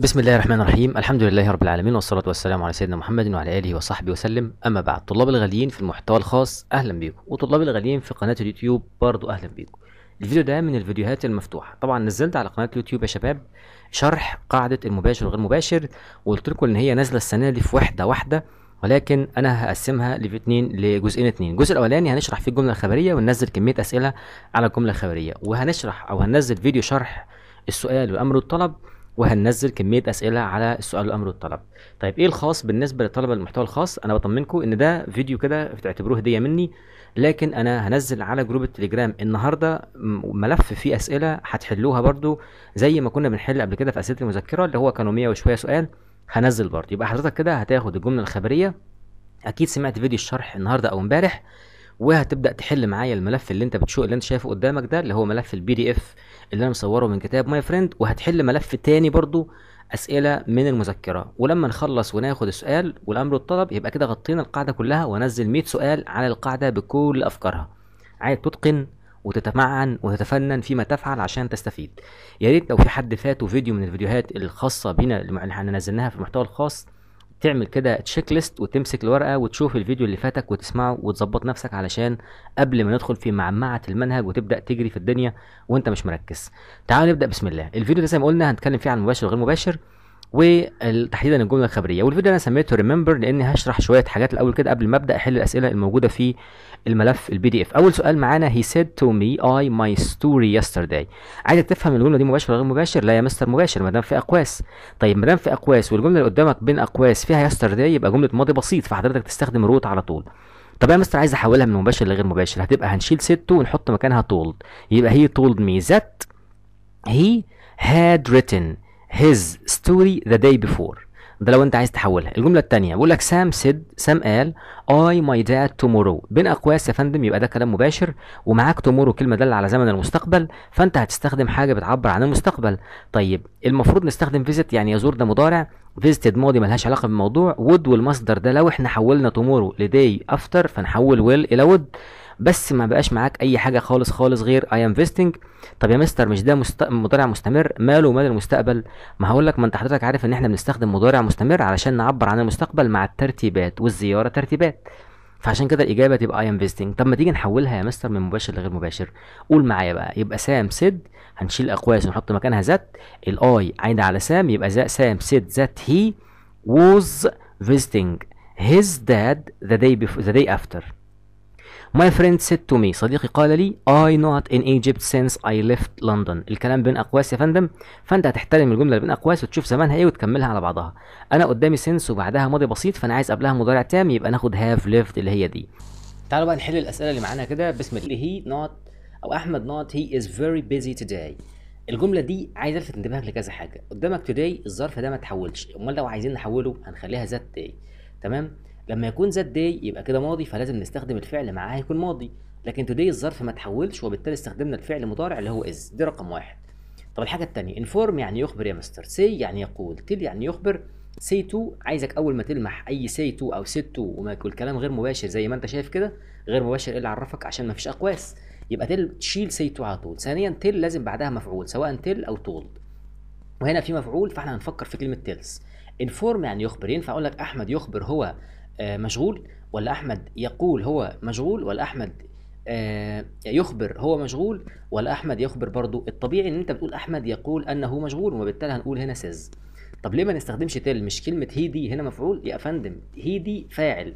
بسم الله الرحمن الرحيم الحمد لله رب العالمين والصلاة والسلام على سيدنا محمد وعلى آله وصحبه وسلم أما بعد طلاب الغاليين في المحتوى الخاص أهلا بيكم وطلاب الغاليين في قناة اليوتيوب برضو أهلا بيكم الفيديو ده من الفيديوهات المفتوحة طبعا نزلت على قناة اليوتيوب يا شباب شرح قاعدة المباشر والغير مباشر وقلت لكم إن هي نازلة السنة دي في وحدة واحدة ولكن انا هقسمها لاتنين لجزئين اتنين الجزء الاولاني هنشرح فيه الجمله الخبريه وننزل كميه اسئله على الجمله الخبريه وهنشرح او هننزل فيديو شرح السؤال وامر الطلب وهننزل كميه اسئله على السؤال الامر والطلب طيب ايه الخاص بالنسبه لطلبه المحتوى الخاص انا بطمنكم ان ده فيديو كده تعتبروه هديه مني لكن انا هنزل على جروب التليجرام النهارده ملف فيه اسئله هتحلوها برضو زي ما كنا بنحل قبل كده في اسئله المذكره اللي هو كانوا 100 وشويه سؤال هنزل برضو يبقى حضرتك كده هتاخد الجمله الخبريه اكيد سمعت فيديو الشرح النهارده او امبارح وهتبدا تحل معايا الملف اللي انت بتشوف اللي انت شايفه قدامك ده اللي هو ملف البي دي اف اللي انا مصوره من كتاب ماي فريند وهتحل ملف تاني برضو اسئله من المذكره ولما نخلص وناخد السؤال والامر الطلب يبقى كده غطينا القاعده كلها وانزل 100 سؤال على القاعده بكل افكارها عايز تتقن وتتمعن وتتفنن فيما تفعل عشان تستفيد يا ريت لو في حد فاته فيديو من الفيديوهات الخاصه بنا اللي احنا نزلناها في المحتوى الخاص تعمل كده تشيك ليست وتمسك الورقه وتشوف الفيديو اللي فاتك وتسمعه وتظبط نفسك علشان قبل ما ندخل في معمعه المنهج وتبدا تجري في الدنيا وانت مش مركز تعال نبدا بسم الله الفيديو ده زي ما قلنا هنتكلم فيه عن المباشر وغير مباشر وتحديدا الجمله الخبريه والفيديو انا سميته ريمبر لاني هشرح شويه حاجات الاول كده قبل ما ابدا احل الاسئله الموجوده في الملف البي دي اف اول سؤال معانا هي سيد تو مي اي ماي ستوري يسترداي عايزك تفهم الجمله دي مباشر ولا غير مباشر لا يا مستر مباشر ما دام في اقواس طيب ما دام في اقواس والجمله اللي قدامك بين اقواس فيها يسترداي يبقى جمله ماضي بسيط فحضرتك تستخدم روت على طول طب يا مستر عايز احولها من مباشر لغير مباشر هتبقى هنشيل تو ونحط مكانها تولد يبقى هي تولد مي ذات هي هاد ريتن his story the day before ده لو انت عايز تحولها الجمله الثانيه بيقول لك سام سيد سام قال اي ماي داد تومورو بين اقواس يا فندم يبقى ده كلام مباشر ومعاك تومورو كلمه داله على زمن المستقبل فانت هتستخدم حاجه بتعبر عن المستقبل طيب المفروض نستخدم فيزيت يعني يزور ده مضارع فيزيتد ماضي ملهاش علاقه بالموضوع وود والمصدر ده لو احنا حولنا تومورو لدي افتر فنحول ويل الى وود بس ما بقاش معاك اي حاجه خالص خالص غير اي انفستنج طب يا مستر مش ده مست... مضارع مستمر ماله ومال المستقبل ما هقول لك ما انت حضرتك عارف ان احنا بنستخدم مضارع مستمر علشان نعبر عن المستقبل مع الترتيبات والزياره ترتيبات فعشان كده الاجابه تبقى اي انفستنج طب ما تيجي نحولها يا مستر من مباشر لغير مباشر قول معايا بقى يبقى سام سد هنشيل اقواس ونحط مكانها ذات الاي عايده على سام يبقى ذات سام سد ذات هي was visiting his dad the day before the day after My friend said to me صديقي قال لي I not in Egypt since I left London الكلام بين أقواس يا فندم فأنت هتحترم الجملة اللي بين أقواس وتشوف زمانها إيه وتكملها على بعضها أنا قدامي since وبعدها ماضي بسيط فأنا عايز قبلها مضارع تام يبقى ناخد have lived اللي هي دي تعالوا بقى نحل الأسئلة اللي معانا كده بسم الله he not أو أحمد not he is very busy today الجمله دي عايز الفت انتباهك لكذا حاجه قدامك today الظرف ده ما تحولش امال لو عايزين نحوله هنخليها ذات day تمام لما يكون ذات داي يبقى كده ماضي فلازم نستخدم الفعل معاه يكون ماضي لكن توداي الظرف ما تحولش وبالتالي استخدمنا الفعل مضارع اللي هو از دي رقم واحد طب الحاجه الثانيه انفورم يعني يخبر يا مستر سي يعني يقول تل يعني يخبر سي تو عايزك اول ما تلمح اي سي تو او سي تو وما يكون الكلام غير مباشر زي ما انت شايف كده غير مباشر ايه اللي عرفك عشان ما فيش اقواس يبقى تل تشيل سي تو على طول ثانيا تل لازم بعدها مفعول سواء تل او تولد وهنا في مفعول فاحنا هنفكر في كلمه تيلز انفورم يعني يخبر ينفع اقول لك احمد يخبر هو آه، مشغول ولا احمد يقول هو مشغول ولا احمد آه، يخبر هو مشغول ولا احمد يخبر برضه الطبيعي ان انت بتقول احمد يقول انه مشغول وبالتالي هنقول هنا سيز طب ليه ما نستخدمش تل مش كلمه هي دي هنا مفعول يا فندم هي دي فاعل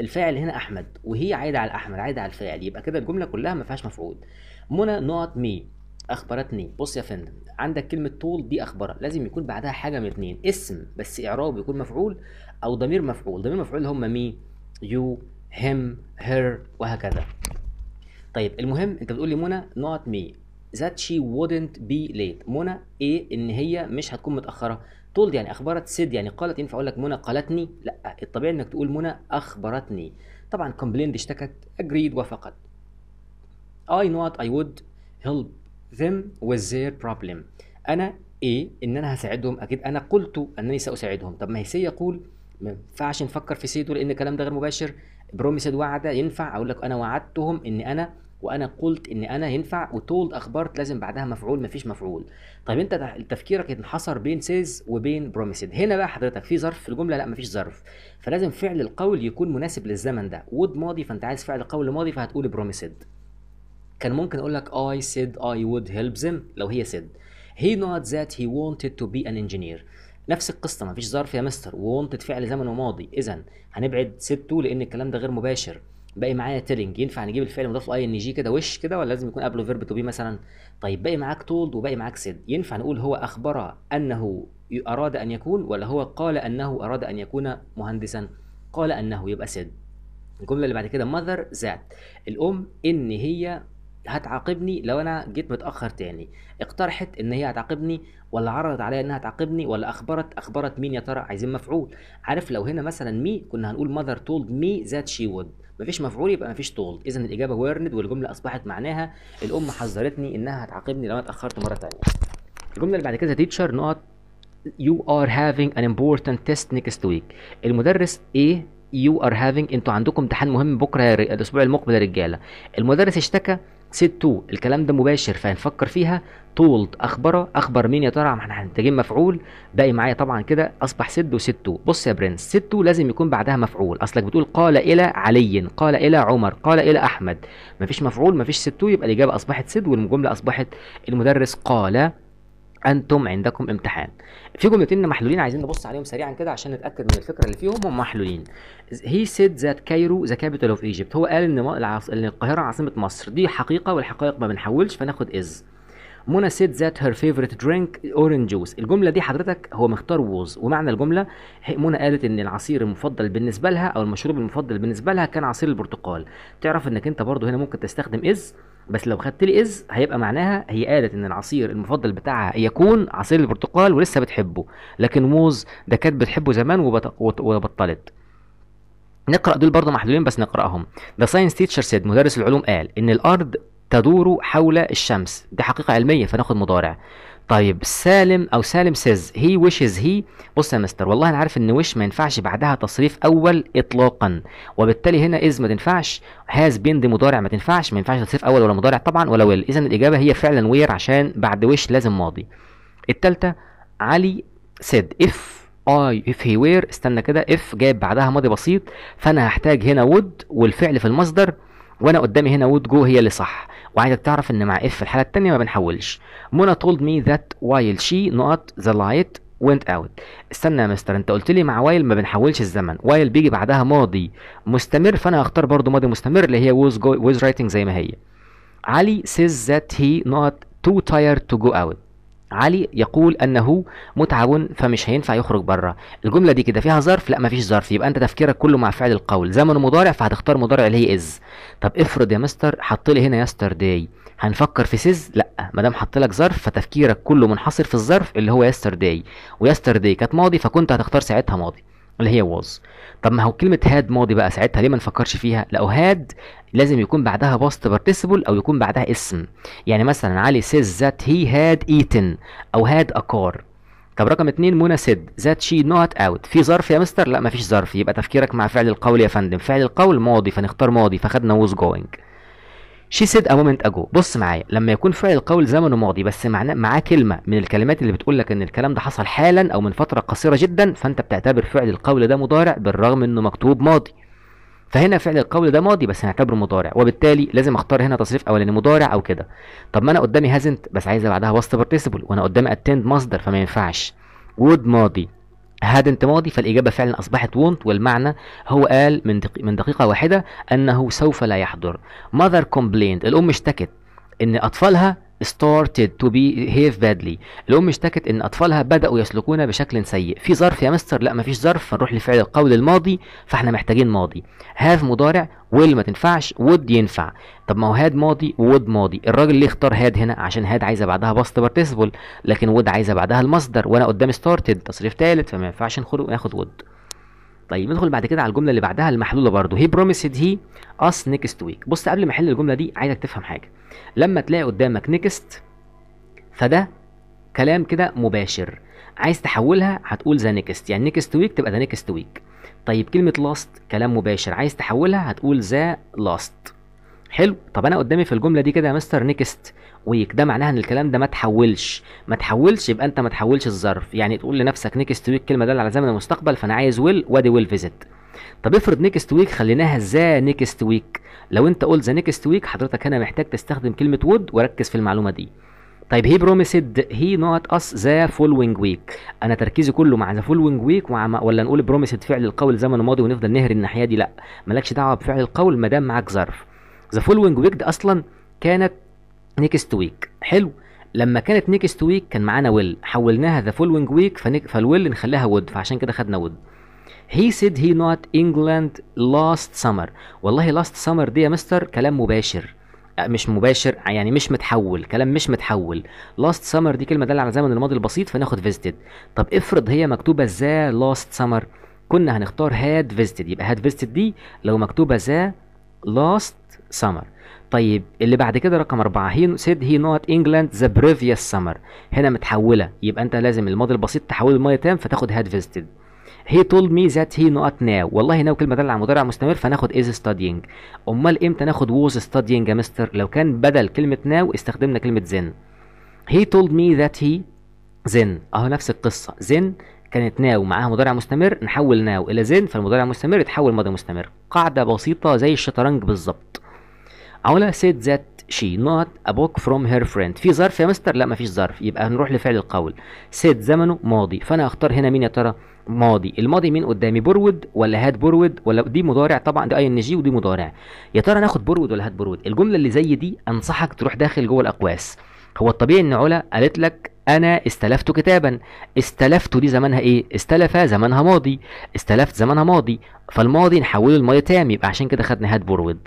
الفاعل هنا احمد وهي عايده على احمد عايده على الفاعل يبقى كده الجمله كلها ما فيهاش مفعول منى نقط مي اخبرتني بص يا فندم عندك كلمه طول دي اخبرها لازم يكون بعدها حاجه من اتنين اسم بس اعراب يكون مفعول او ضمير مفعول ضمير مفعول هم مي يو هيم هير وهكذا طيب المهم انت بتقول لي منى نوت مي that she wouldn't be late منى ايه ان هي مش هتكون متاخره طول يعني اخبرت سيد يعني قالت ينفع اقول لك منى قالتني لا الطبيعي انك تقول منى اخبرتني طبعا كومبليند اشتكت أجريد وافقت I not I would help them with their problem انا ايه ان انا هساعدهم اكيد انا قلت انني ساساعدهم طب ما هي سي يقول ما ينفعش نفكر في سي دول لان الكلام ده غير مباشر بروميسد وعد ينفع اقول لك انا وعدتهم ان انا وانا قلت ان انا ينفع وتولد اخبرت لازم بعدها مفعول مفيش مفعول طيب انت تفكيرك انحصر بين سيز وبين بروميسد هنا بقى حضرتك في ظرف في الجمله لا مفيش ظرف فلازم فعل القول يكون مناسب للزمن ده وود ماضي فانت عايز فعل قول ماضي فهتقول بروميسد كان ممكن اقول لك I said I would help them لو هي said he not that he wanted to be an engineer نفس القصه ما فيش ظرف يا مستر wanted فعل زمن وماضي اذا هنبعد to لان الكلام ده غير مباشر باقي معايا تيلينج ينفع نجيب الفعل له اي ان جي كده وش كده ولا لازم يكون قبله فيرب تو بي مثلا طيب باقي معاك تولد وباقي معاك سيد ينفع نقول هو اخبر انه اراد ان يكون ولا هو قال انه اراد ان يكون مهندسا قال انه يبقى سيد الجمله اللي بعد كده ماذر ذات الام ان هي هتعاقبني لو انا جيت متاخر تاني اقترحت ان هي هتعاقبني ولا عرضت عليا انها تعاقبني ولا اخبرت اخبرت مين يا ترى عايزين مفعول عارف لو هنا مثلا مي كنا هنقول ماذر تولد مي ذات شي وود مفيش مفعول يبقى مفيش تولد اذا الاجابه ويرند والجمله اصبحت معناها الام حذرتني انها هتعاقبني لو انا اتاخرت مره تانية الجمله اللي بعد كده تيتشر نقط you are having an important test next week المدرس ايه you are having انتوا عندكم امتحان مهم بكره الاسبوع المقبل يا رجاله المدرس اشتكى سيت تو الكلام ده مباشر فهنفكر فيها تولد اخبره اخبر مين يا ترى احنا هنتجين مفعول باقي معايا طبعا كده اصبح سد وستو بص يا برنس ستو لازم يكون بعدها مفعول اصلك بتقول قال الى علي قال الى عمر قال الى احمد مفيش مفعول مفيش ستو يبقى الاجابه اصبحت سد والجمله اصبحت المدرس قال انتم عندكم امتحان في جملتين محلولين عايزين نبص عليهم سريعا كده عشان نتاكد من الفكره اللي فيهم هم محلولين هي سيد ذات كايرو ذا كابيتال اوف ايجيبت هو قال ان القاهره عاصمه مصر دي حقيقه والحقائق ما بنحولش فناخد از منى سيد ذات هير فيفورت درينك اورنج جوس الجمله دي حضرتك هو مختار ووز ومعنى الجمله منى قالت ان العصير المفضل بالنسبه لها او المشروب المفضل بالنسبه لها كان عصير البرتقال تعرف انك انت برضو هنا ممكن تستخدم از بس لو خدت لي از هيبقى معناها هي قالت ان العصير المفضل بتاعها يكون عصير البرتقال ولسه بتحبه لكن ووز ده كانت بتحبه زمان وبطلت نقرا دول برضه محلولين بس نقراهم ذا ساينس تيتشر سيد مدرس العلوم قال ان الارض تدور حول الشمس دي حقيقة علمية فناخد مضارع طيب سالم او سالم سيز هي ويشز هي بص يا مستر والله انا عارف ان وش ما ينفعش بعدها تصريف اول اطلاقا وبالتالي هنا از ما تنفعش هاز بين دي مضارع ما تنفعش ما ينفعش تصريف اول ولا مضارع طبعا ولا ويل اذا الاجابه هي فعلا وير عشان بعد وش لازم ماضي الثالثه علي سيد اف اي اف هي وير استنى كده اف جايب بعدها ماضي بسيط فانا هحتاج هنا وود والفعل في المصدر وانا قدامي هنا وود جو هي اللي صح وعايزك تعرف ان مع اف في الحاله الثانيه ما بنحولش منى تولد مي ذات وايل شي نوت ذا لايت went out استنى يا مستر انت قلت لي مع وايل ما بنحولش الزمن وايل بيجي بعدها ماضي مستمر فانا هختار برضو ماضي مستمر اللي هي was, go, was writing زي ما هي علي says that he not too tired to go out علي يقول انه متعب فمش هينفع يخرج بره الجمله دي كده فيها ظرف لا مفيش ظرف يبقى انت تفكيرك كله مع فعل القول زمن مضارع فهتختار مضارع اللي هي از طب افرض يا مستر حط لي هنا يستر داي هنفكر في سيز لا ما دام حط لك ظرف فتفكيرك كله منحصر في الظرف اللي هو يستر داي ويستر داي كانت ماضي فكنت هتختار ساعتها ماضي اللي هي was طب ما هو كلمه هاد ماضي بقى ساعتها ليه ما نفكرش فيها لو هاد لازم يكون بعدها past participle او يكون بعدها اسم يعني مثلا علي says that he had eaten او had a car طب رقم اتنين منى سيد ذات شي نوت اوت في ظرف يا مستر لا مفيش ظرف يبقى تفكيرك مع فعل القول يا فندم فعل القول ماضي فنختار ماضي فخدنا was going شي سيد ا مومنت اجو بص معايا لما يكون فعل القول زمنه ماضي بس معناه معاه كلمه من الكلمات اللي بتقول لك ان الكلام ده حصل حالا او من فتره قصيره جدا فانت بتعتبر فعل القول ده مضارع بالرغم انه مكتوب ماضي فهنا فعل القول ده ماضي بس هنعتبره مضارع وبالتالي لازم اختار هنا تصريف اولاني مضارع او كده طب ما انا قدامي هازنت بس عايزه بعدها وسط بارتيسيبل وانا قدامي اتند مصدر فما ينفعش وود ماضي هاد انت ماضي فالإجابة فعلا أصبحت ونت والمعنى هو قال من دقيقة, من دقيقة واحدة أنه سوف لا يحضر mother complained الأم اشتكت إن أطفالها started to behave badly الام اشتكت ان اطفالها بداوا يسلكون بشكل سيء في ظرف يا مستر لا مفيش ظرف فنروح لفعل القول الماضي فاحنا محتاجين ماضي هاف مضارع ويل ما تنفعش وود ينفع طب ما هو هاد ماضي وود ماضي الراجل ليه اختار هاد هنا عشان هاد عايزه بعدها باست بارتيسيبل لكن وود عايزه بعدها المصدر وانا قدام started تصريف ثالث فما ينفعش ناخد وود طيب ندخل بعد كده على الجمله اللي بعدها المحلوله برضه هي بروميسد هي اس نيكست ويك بص قبل ما احل الجمله دي عايزك تفهم حاجه لما تلاقي قدامك نيكست فده كلام كده مباشر عايز تحولها هتقول ذا نيكست يعني نيكست ويك تبقى ذا نيكست ويك طيب كلمه لاست كلام مباشر عايز تحولها هتقول ذا لاست حلو طب انا قدامي في الجمله دي كده يا مستر نيكست ويك ده معناها ان الكلام ده ما تحولش ما تحولش يبقى انت ما تحولش الظرف يعني تقول لنفسك نيكست ويك كلمه داله على زمن المستقبل فانا عايز ويل وادي ويل فيزيت طب افرض نيكست ويك خليناها ذا نيكست ويك لو انت قلت ذا نيكست ويك حضرتك هنا محتاج تستخدم كلمه وود وركز في المعلومه دي طيب هي بروميسد هي نوت اس ذا فولوينج ويك انا تركيزي كله مع ذا فولوينج ويك ولا نقول بروميسد فعل القول زمن ماضي ونفضل نهر الناحيه دي لا مالكش دعوه بفعل القول ما دام معاك ظرف ذا فولوينج ويك دي اصلا كانت نيكست ويك حلو لما كانت نيكست ويك كان معانا ويل حولناها ذا فولوينج ويك فالويل نخليها وود فعشان كده خدنا وود he said he not England last summer والله last summer دي يا مستر كلام مباشر مش مباشر يعني مش متحول كلام مش متحول last summer دي كلمه دالة على زمن الماضي البسيط فناخد visited طب افرض هي مكتوبه ذا لاست سمر كنا هنختار هاد visited يبقى هاد visited دي لو مكتوبه ذا لاست summer طيب اللي بعد كده رقم أربعة هي said he not England the previous summer هنا متحولة يبقى أنت لازم الماضي البسيط تحول الماضي تام فتاخد had visited he told me that he not now والله now كلمه دل على مضارع مستمر فناخد is studying امال امتى ناخد was studying يا مستر لو كان بدل كلمه now استخدمنا كلمه then he told me that he then اهو نفس القصه then كانت ناو معاها مضارع مستمر نحول ناو الى زين فالمضارع المستمر يتحول ماضي مستمر قاعده بسيطه زي الشطرنج بالظبط عملها said that she not a book from her friend في ظرف يا مستر لا مفيش ظرف يبقى هنروح لفعل القول سيد زمنه ماضي فانا هختار هنا مين يا ترى ماضي الماضي مين قدامي برود ولا هات برود ولا دي مضارع طبعا دي اي ان جي ودي مضارع يا ترى ناخد برود ولا هات برود الجمله اللي زي دي انصحك تروح داخل جوه الاقواس هو الطبيعي ان علا قالت لك انا استلفت كتابا استلفت دي زمانها ايه استلف زمانها ماضي استلفت زمانها ماضي فالماضي نحوله لماضي تام يبقى عشان كده خدنا هات برود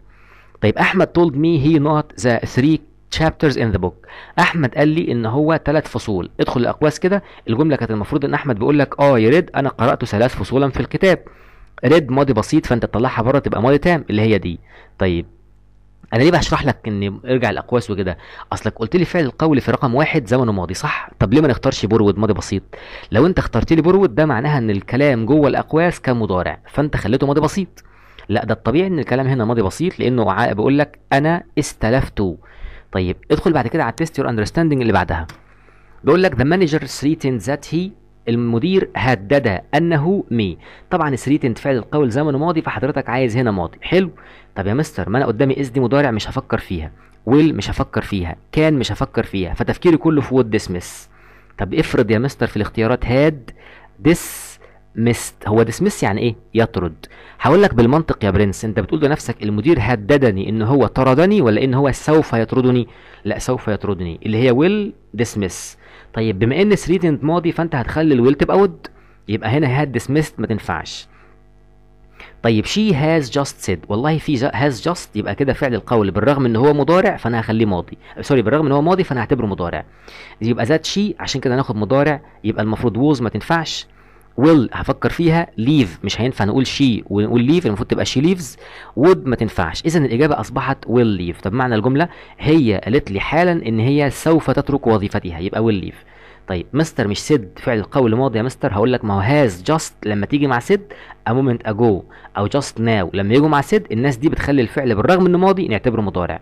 طيب احمد told me he not the three chapters in the book احمد قال لي ان هو ثلاث فصول ادخل الاقواس كده الجمله كانت المفروض ان احمد بيقول لك اه يا ريد انا قرات ثلاث فصولا في الكتاب ريد ماضي بسيط فانت تطلعها بره تبقى ماضي تام اللي هي دي طيب انا ليه بشرح لك ان ارجع الاقواس وكده اصلك قلت لي فعل القول في رقم واحد زمنه ماضي صح طب ليه ما نختارش بورود ماضي بسيط لو انت اخترت لي بورود ده معناها ان الكلام جوه الاقواس كان مضارع فانت خليته ماضي بسيط لا ده الطبيعي ان الكلام هنا ماضي بسيط لانه بيقول لك انا استلفت طيب ادخل بعد كده على تيست يور اندرستاندنج اللي بعدها بيقول لك ذا مانجر ثريتن ذات هي المدير هدد انه مي طبعا ثريتن فعل القول زمنه ماضي فحضرتك عايز هنا ماضي حلو طب يا مستر ما انا قدامي اس دي مضارع مش هفكر فيها ويل مش هفكر فيها كان مش هفكر فيها فتفكيري كله في وود ديسمس طب افرض يا مستر في الاختيارات هاد ديس مست هو ديسمس يعني ايه يطرد هقول لك بالمنطق يا برنس انت بتقول لنفسك المدير هددني ان هو طردني ولا ان هو سوف يطردني لا سوف يطردني اللي هي ويل ديسمس طيب بما ان سريدنت ماضي فانت هتخلي الويل تبقى ود يبقى هنا هاد ديسمس ما تنفعش طيب شي هاز جاست سيد والله في هاز جاست يبقى كده فعل القول بالرغم ان هو مضارع فانا هخليه ماضي سوري بالرغم ان هو ماضي فانا هعتبره مضارع يبقى ذات شي عشان كده هناخد مضارع يبقى المفروض ووز ما تنفعش will هفكر فيها leave مش هينفع نقول she ونقول leave المفروض تبقى she leaves would ما تنفعش اذا الاجابه اصبحت will leave طب معنى الجمله هي قالت لي حالا ان هي سوف تترك وظيفتها يبقى will leave طيب مستر مش سد فعل القول الماضي يا مستر هقول لك ما هو هاز جاست لما تيجي مع سد a moment ago او جاست ناو لما يجوا مع سد الناس دي بتخلي الفعل بالرغم انه ماضي نعتبره مضارع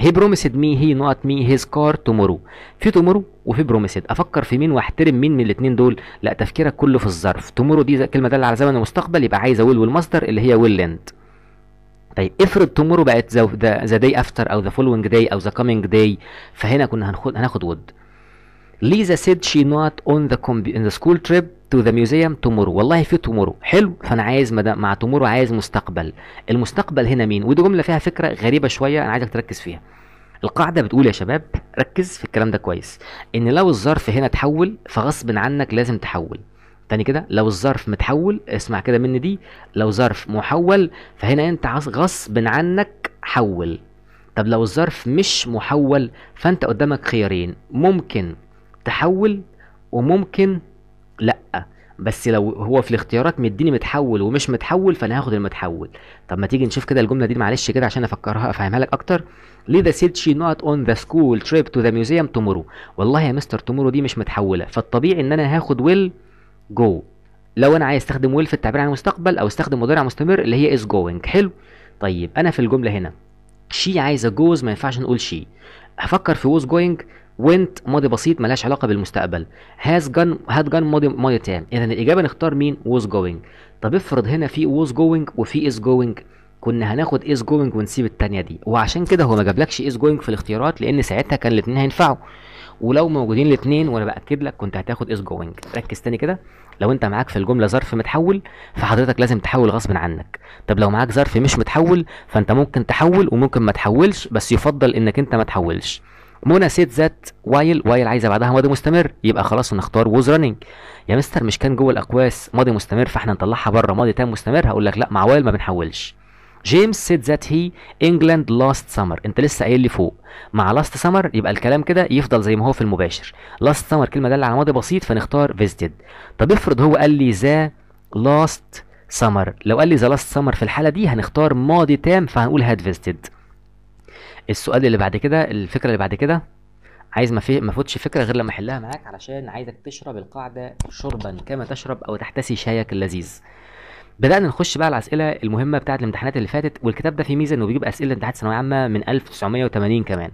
هي بروميسد مي هي نوت مي هيز كار تومورو في تومورو وفي بروميسد افكر في مين واحترم مين من الاثنين دول لا تفكيرك كله في الظرف تومورو دي كلمه داله على زمن المستقبل يبقى عايزه ويل والمصدر اللي هي ويل اند طيب افرض تومورو بقت ذا داي افتر او ذا فولوينج داي او ذا كامينج داي فهنا كنا هناخد هناخد وود ليزا said she not on the, in the school trip to the museum tomorrow والله في tomorrow حلو فانا عايز مدى مع tomorrow عايز مستقبل المستقبل هنا مين ودي جمله فيها فكره غريبه شويه انا عايزك تركز فيها القاعدة بتقول يا شباب ركز في الكلام ده كويس ان لو الظرف هنا تحول فغصب عنك لازم تحول تاني كده لو الظرف متحول اسمع كده مني دي لو ظرف محول فهنا انت غصب عنك حول طب لو الظرف مش محول فانت قدامك خيارين ممكن تحول وممكن لا بس لو هو في الاختيارات مديني متحول ومش متحول فانا هاخد المتحول طب ما تيجي نشوف كده الجمله دي معلش كده عشان افكرها افهمها لك اكتر ليه سيد شي نوت اون ذا سكول تريب تو ذا ميوزيوم تومورو والله يا مستر تومورو دي مش متحوله فالطبيعي ان انا هاخد ويل جو لو انا عايز استخدم ويل في التعبير عن المستقبل او استخدم مضارع مستمر اللي هي از جوينج حلو طيب انا في الجمله هنا شي عايزه جوز ما ينفعش نقول شي هفكر في ووز جوينج went ماضي بسيط ملهاش علاقه بالمستقبل has gone had gone ماضي ماضي تام اذا الاجابه نختار مين was going طب افرض هنا في was going وفي is going كنا هناخد is going ونسيب التانية دي وعشان كده هو ما جابلكش is going في الاختيارات لان ساعتها كان الاثنين هينفعوا ولو موجودين الاثنين وانا باكد لك كنت هتاخد is going ركز تاني كده لو انت معاك في الجمله ظرف متحول فحضرتك لازم تحول غصب عنك طب لو معاك ظرف مش متحول فانت ممكن تحول وممكن ما تحولش بس يفضل انك انت ما تحولش منى سيت ذات وايل وايل عايزه بعدها ماضي مستمر يبقى خلاص هنختار ووز رانينج يا مستر مش كان جوه الاقواس ماضي مستمر فاحنا نطلعها بره ماضي تام مستمر هقول لك لا مع وايل ما بنحولش جيمس سيد ذات هي انجلاند لاست سمر انت لسه قايل لي فوق مع لاست سمر يبقى الكلام كده يفضل زي ما هو في المباشر لاست سمر كلمه دالة على ماضي بسيط فنختار فيزيتد طب افرض هو قال لي ذا لاست سمر لو قال لي ذا لاست سمر في الحاله دي هنختار ماضي تام فهنقول هاد فيزيتد السؤال اللي بعد كده الفكره اللي بعد كده عايز ما في ما فوتش فكره غير لما احلها معاك علشان عايزك تشرب القاعده شربا كما تشرب او تحتسي شايك اللذيذ بدأنا نخش بقى على الأسئلة المهمة بتاعة الامتحانات اللي فاتت والكتاب ده فيه ميزة إنه بيجيب أسئلة امتحانات ثانوية عامة من 1980 كمان.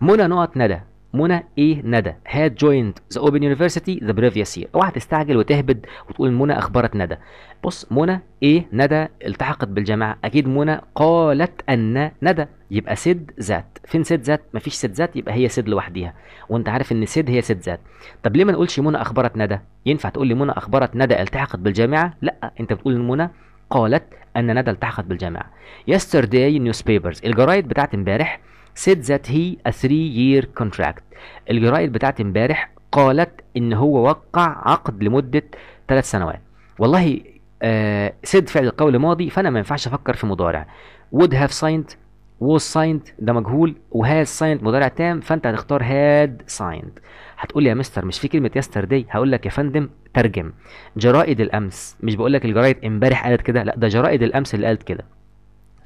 منى نقط ندى منى ايه ندى هاد جويند ذا اوبن يونيفرسيتي ذا بريفيوس يير اوعى تستعجل وتهبد وتقول منى اخبرت ندى بص منى ايه ندى التحقت بالجامعه اكيد منى قالت ان ندى يبقى سد ذات فين سد ذات مفيش سد ذات يبقى هي سد لوحديها وانت عارف ان سد هي سد ذات طب ليه ما نقولش منى اخبرت ندى ينفع تقول لي منى اخبرت ندى التحقت بالجامعه لا انت بتقول منى قالت ان ندى التحقت بالجامعه يسترداي نيوز بيبرز الجرايد بتاعت امبارح said that he a three year contract الجرايد بتاعت امبارح قالت ان هو وقع عقد لمدة ثلاث سنوات والله آه سيد فعل القول ماضي فانا ما ينفعش افكر في مضارع would have signed was signed ده مجهول وهاز signed مضارع تام فانت هتختار had signed هتقول يا مستر مش في كلمه يستر دي هقول لك يا فندم ترجم جرائد الامس مش بقول لك الجرايد امبارح قالت كده لا ده جرائد الامس اللي قالت كده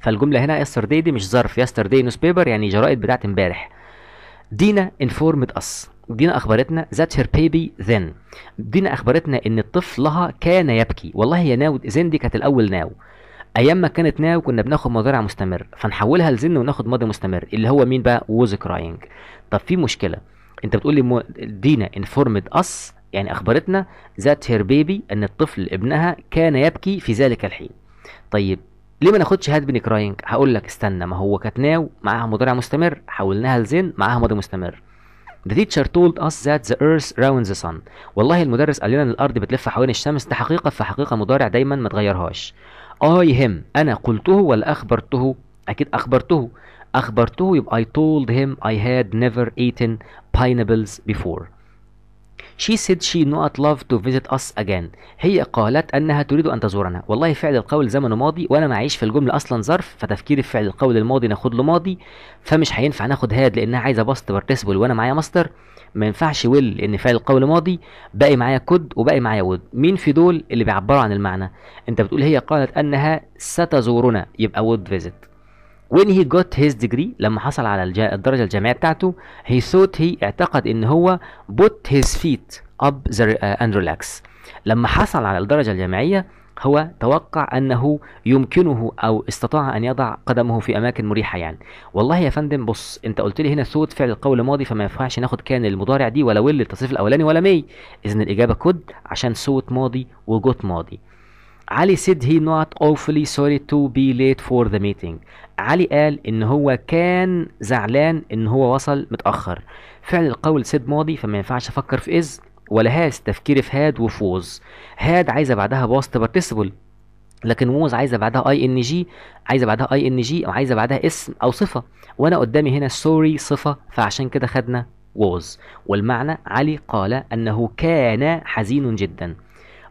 فالجمله هنا يسترداي دي مش ظرف يسترداي نيوز بيبر يعني جرائد بتاعت امبارح دينا انفورمد اس دينا اخبرتنا ذات هير بيبي ذن دينا اخبرتنا ان طفلها كان يبكي والله هي ناو ذن دي كانت الاول ناو ايام ما كانت ناو كنا بناخد مضارع مستمر فنحولها لزن وناخد ماضي مستمر اللي هو مين بقى ووز كراينج طب في مشكله انت بتقول لي دينا انفورمد اس يعني اخبرتنا ذات هير بيبي ان الطفل ابنها كان يبكي في ذلك الحين طيب ليه ما ناخدش هات بني كراينج هقول لك استنى ما هو كانت ناو معاها مضارع مستمر حولناها لزين معاها ماضي مستمر The teacher told us that the earth rounds the sun. والله المدرس قال لنا ان الارض بتلف حوالين الشمس ده حقيقه في حقيقه مضارع دايما ما تغيرهاش. I آه، him انا قلته ولا اخبرته؟ اكيد اخبرته. اخبرته يبقى I told him I had never eaten pineapples before. She said she not love to visit us again. هي قالت أنها تريد أن تزورنا. والله فعل القول زمن ماضي وأنا معيش في الجملة أصلا ظرف فتفكيري في فعل القول الماضي ناخد له ماضي فمش هينفع ناخد هاد لأنها عايزة باست بارتيسيبل وأنا معايا ماستر ما ينفعش ويل لأن فعل القول ماضي باقي معايا كود وباقي معايا وود. مين في دول اللي بيعبروا عن المعنى؟ أنت بتقول هي قالت أنها ستزورنا يبقى وود فيزيت. when he got his degree لما حصل على الدرجة الجامعية بتاعته he thought he اعتقد ان هو put his feet up the, uh, and relax لما حصل على الدرجة الجامعية هو توقع انه يمكنه او استطاع ان يضع قدمه في اماكن مريحه يعني والله يا فندم بص انت قلت لي هنا ثوت فعل القول الماضي فما ينفعش ناخد كان المضارع دي ولا ويل للتصريف الاولاني ولا مي اذا الاجابه كود عشان ثوت ماضي وجوت ماضي علي said he not awfully sorry to be late for the meeting علي قال ان هو كان زعلان ان هو وصل متأخر فعل القول said ماضي فما ينفعش افكر في is ولا هاز تفكيري في هاد وفوز هاد عايزه بعدها بوست بارتيسيبل لكن ووز عايزه بعدها اي ان جي عايزه بعدها اي ان جي او عايزه بعدها اسم او صفه وانا قدامي هنا سوري صفه فعشان كده خدنا ووز والمعنى علي قال انه كان حزين جدا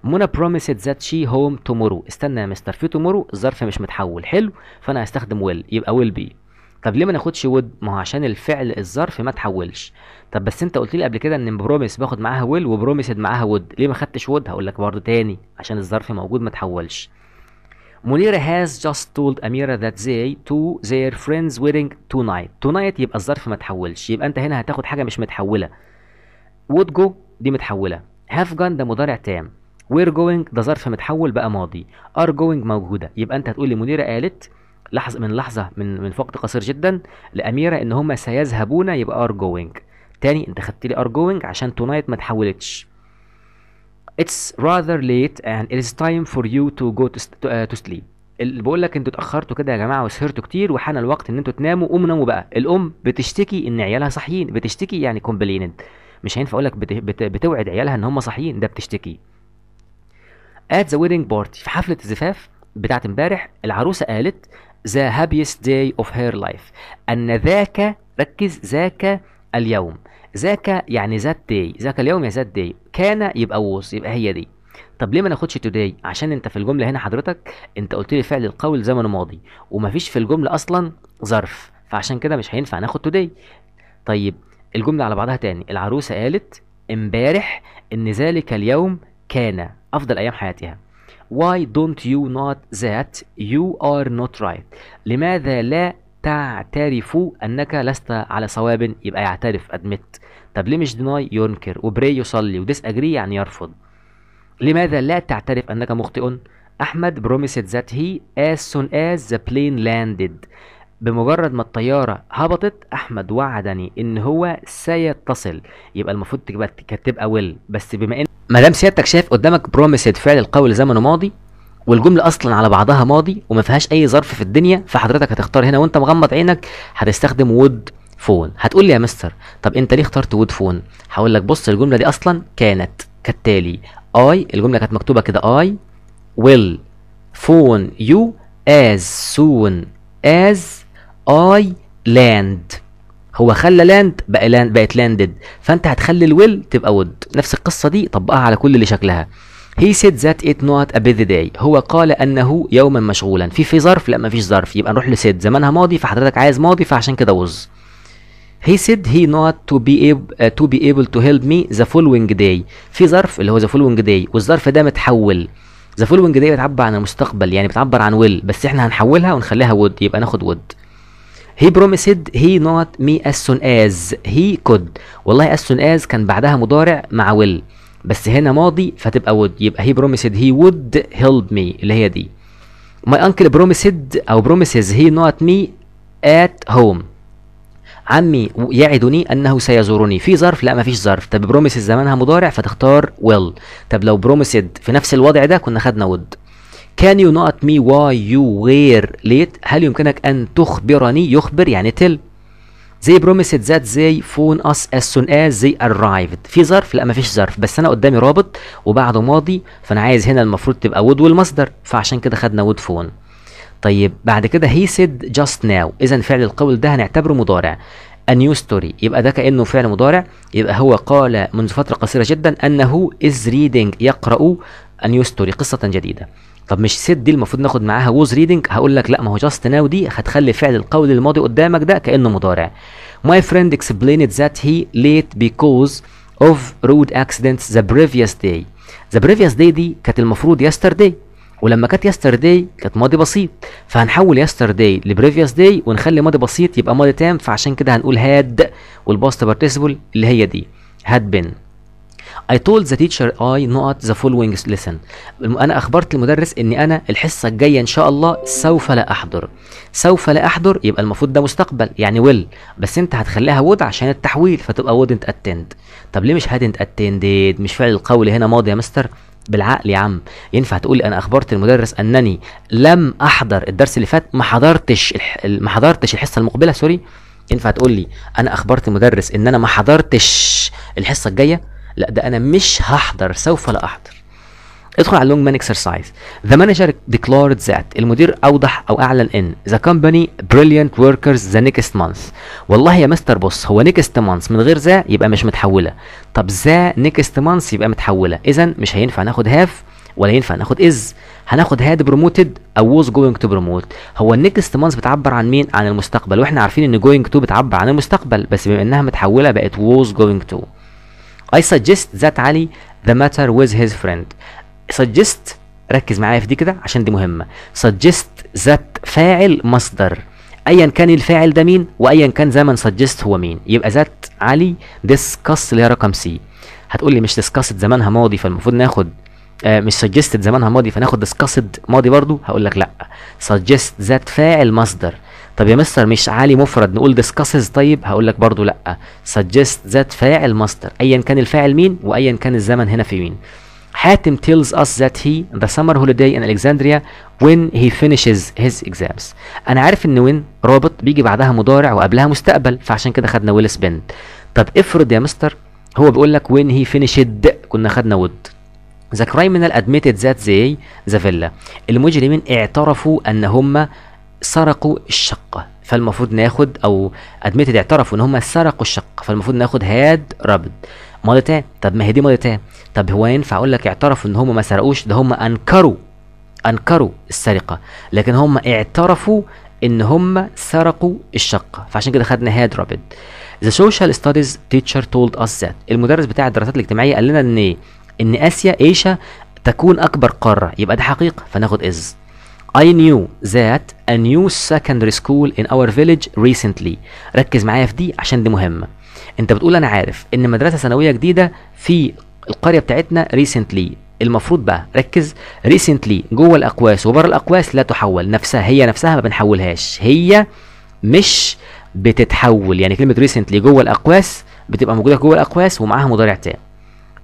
منى بروميسد ذات شي هوم تومورو استنى يا مستر في تومورو الظرف مش متحول حلو فانا هستخدم ويل يبقى ويل بي طب ليه ما ناخدش وود ما هو عشان الفعل الظرف ما تحولش طب بس انت قلت لي قبل كده ان بروميس باخد معاها ويل وبروميسد معاها وود ليه ما خدتش وود هقول لك برضه تاني عشان الظرف موجود ما تحولش منيرة has just told أميرة that they to their friends wedding tonight tonight يبقى الظرف ما تحولش يبقى انت هنا هتاخد حاجة مش متحولة would go دي متحولة have gone ده مضارع تام وير جوينج ده ظرف متحول بقى ماضي ار جوينج موجوده يبقى انت هتقول لمديره قالت لحظه من لحظه من من وقت قصير جدا لاميره ان هم سيذهبون يبقى ار جوينج تاني انت خدت لي ار جوينج عشان تونايت ما اتحولتش It's rather late and it is time for you to go to, uh, to sleep اللي بقول لك انتوا اتاخرتوا كده يا جماعه وسهرتوا كتير وحان الوقت ان انتوا تناموا قوموا ناموا بقى الام بتشتكي ان عيالها صاحيين بتشتكي يعني كومبليند مش هينفع اقول لك بت... بت... بتوعد عيالها ان هم صاحيين ده بتشتكي ات ذا ويدنج بارتي في حفله الزفاف بتاعت امبارح العروسه قالت ذا هابيست داي اوف هير لايف ان ذاك ركز ذاك اليوم ذاك يعني ذات داي ذاك اليوم يا ذات داي كان يبقى ووز يبقى هي دي طب ليه ما ناخدش توداي عشان انت في الجمله هنا حضرتك انت قلت لي فعل القول زمن ماضي ومفيش في الجمله اصلا ظرف فعشان كده مش هينفع ناخد توداي طيب الجمله على بعضها تاني العروسه قالت امبارح ان ذلك اليوم كان أفضل أيام حياتها Why don't you not that you are not right لماذا لا تعترف أنك لست على صواب يبقى يعترف أدمت طب ليه مش deny ينكر وبري يصلي وديس أجري يعني يرفض لماذا لا تعترف أنك مخطئ أحمد promised that he as soon as the plane landed بمجرد ما الطيارة هبطت أحمد وعدني إن هو سيتصل يبقى المفروض كانت تبقى ويل بس بما إن ما دام سيادتك شايف قدامك بروميسد فعل القول لزمن ماضي والجملة أصلا على بعضها ماضي وما فيهاش أي ظرف في الدنيا فحضرتك هتختار هنا وأنت مغمض عينك هتستخدم وود فون هتقول لي يا مستر طب أنت ليه اخترت وود فون هقول لك بص الجملة دي أصلا كانت كالتالي اي الجملة كانت مكتوبة كده اي ويل فون يو از سون از اي لاند هو خلى لاند بقى لاند بقت لاندد فانت هتخلي الويل تبقى وود نفس القصه دي طبقها على كل اللي شكلها هي سيد ذات ات نوت ا busy داي هو قال انه يوما مشغولا في في ظرف لا ما فيش ظرف يبقى نروح لسيد زمانها ماضي فحضرتك عايز ماضي فعشان كده وز هي سيد هي نوت تو بي تو بي to تو هيلب مي ذا فولوينج داي في ظرف اللي هو ذا فولوينج داي والظرف ده متحول ذا فولوينج داي بتعبر عن المستقبل يعني بتعبر عن ويل بس احنا هنحولها ونخليها وود يبقى ناخد وود هي بروميسد هي نوت مي as soon as هي كود والله as soon as كان بعدها مضارع مع ويل بس هنا ماضي فتبقى وود يبقى هي بروميسد هي وود هيلب مي اللي هي دي ماي انكل بروميسد او بروميسز هي نوت مي ات هوم عمي يعدني انه سيزورني في ظرف لا مفيش ظرف طب بروميسز زمانها مضارع فتختار ويل طب لو بروميسد في نفس الوضع ده كنا خدنا وود Can you not me why you were late هل يمكنك أن تخبرني يخبر يعني تل they promised that they phone us as soon as they arrived في ظرف لا مفيش ظرف بس انا قدامي رابط وبعده ماضي فانا عايز هنا المفروض تبقى would والمصدر فعشان كده خدنا would phone طيب بعد كده he said just now اذا فعل القول ده هنعتبره مضارع a new story يبقى ده كانه فعل مضارع يبقى هو قال منذ فتره قصيره جدا انه is reading يقرا a new story قصه جديده طب مش سيت دي المفروض ناخد معاها ووز ريدنج هقول لك لا ما هو جاست ناو دي هتخلي فعل القول الماضي قدامك ده كانه مضارع my friend explained that he late because of road accidents the previous day the previous day دي كانت المفروض yesterday ولما كانت يسترداي كانت ماضي بسيط فهنحول يسترداي لبريفيوس داي ونخلي ماضي بسيط يبقى ماضي تام فعشان كده هنقول هاد والباست بارتيسيبل اللي هي دي هاد بين I told the teacher I not the following lesson أنا أخبرت المدرس إني أنا الحصة الجاية إن شاء الله سوف لا أحضر سوف لا أحضر يبقى المفروض ده مستقبل يعني will بس أنت هتخليها would عشان التحويل فتبقى wouldn't attend طب ليه مش hadn't attended مش فعل القول هنا ماضي يا مستر بالعقل يا عم ينفع تقول انا اخبرت المدرس انني لم احضر الدرس اللي فات ما حضرتش ما حضرتش الحصه المقبله سوري ينفع تقول لي انا اخبرت المدرس ان انا ما حضرتش الحصه الجايه لا ده انا مش هحضر سوف لا احضر ادخل على اللونج مان اكسرسايز ذا مانجر ديكلارد ذات المدير اوضح او اعلن ان ذا كومباني بريليانت وركرز ذا نيكست مانث والله يا مستر بوس هو نيكست مانث من غير ذا يبقى مش متحوله طب ذا نيكست مانث يبقى متحوله اذا مش هينفع ناخد هاف ولا ينفع ناخد از هناخد هاد بروموتد او ووز جوينج تو بروموت هو النكست مانث بتعبر عن مين عن المستقبل واحنا عارفين ان جوينج تو بتعبر عن المستقبل بس بما انها متحوله بقت ووز جوينج تو I suggest that علي the matter with his friend suggest ركز معايا في دي كده عشان دي مهمة suggest that فاعل مصدر ايا كان الفاعل ده مين وايا كان زمن suggest هو مين يبقى ذات علي discuss اللي هي رقم سي هتقول لي مش discussed زمانها ماضي فالمفروض ناخد آه مش suggested زمانها ماضي فناخد discussed ماضي برضو هقول لك لا suggest ذات فاعل مصدر طب يا مستر مش عالي مفرد نقول discusses طيب هقول لك برضو لا suggest ذات فاعل ماستر ايا كان الفاعل مين وايا كان الزمن هنا في مين حاتم tells us that he the summer holiday in Alexandria when he finishes his exams انا عارف ان when رابط بيجي بعدها مضارع وقبلها مستقبل فعشان كده خدنا will spend طب افرض يا مستر هو بيقول لك when he finished كنا خدنا would the criminal admitted that they the villa المجرمين اعترفوا ان هم سرقوا الشقة فالمفروض ناخد او ادميتد اعترفوا ان هم سرقوا الشقة فالمفروض ناخد هاد رابد ماضي تام طب ما هي دي ماضي تام طب هو ينفع اقول لك اعترفوا ان هم ما سرقوش ده هم انكروا انكروا السرقة لكن هم اعترفوا ان هم سرقوا الشقة فعشان كده خدنا هاد رابد The social studies teacher told us that المدرس بتاع الدراسات الاجتماعية قال لنا ان ان اسيا ايشا تكون اكبر قارة يبقى ده حقيقة فناخد از I knew that a new secondary school in our village recently ركز معايا في دي عشان دي مهمة انت بتقول انا عارف ان مدرسة ثانوية جديدة في القرية بتاعتنا recently المفروض بقى ركز recently جوه الاقواس وبره الاقواس لا تحول نفسها هي نفسها ما بنحولهاش هي مش بتتحول يعني كلمة recently جوه الاقواس بتبقى موجودة جوه الاقواس ومعاها مضارع تام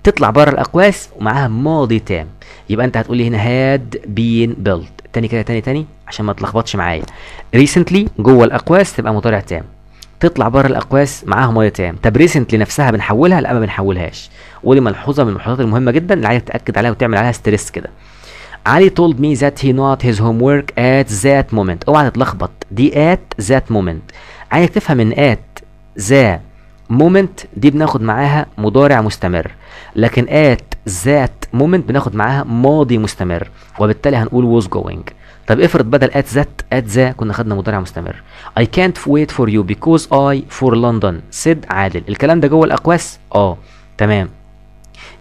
تطلع بره الاقواس ومعاها ماضي تام يبقى انت هتقول لي هنا هاد بين بيلت تاني كده تاني تاني عشان ما تلخبطش معايا ريسنتلي جوه الاقواس تبقى مضارع تام تطلع بره الاقواس معاها ميه تام طب ريسنتلي نفسها بنحولها لا ما بنحولهاش ودي ملحوظه من الملحوظات المهمه جدا اللي عايزك تاكد عليها وتعمل عليها ستريس كده علي told me that he not his homework at that moment اوعى تتلخبط دي at that moment عايزك تفهم ان at ذا مومنت دي بناخد معاها مضارع مستمر لكن at ذات مومنت بناخد معاها ماضي مستمر وبالتالي هنقول was going طب افرض بدل at that at the كنا خدنا مضارع مستمر I can't wait for you because I for London said عادل الكلام ده جوه الاقواس اه تمام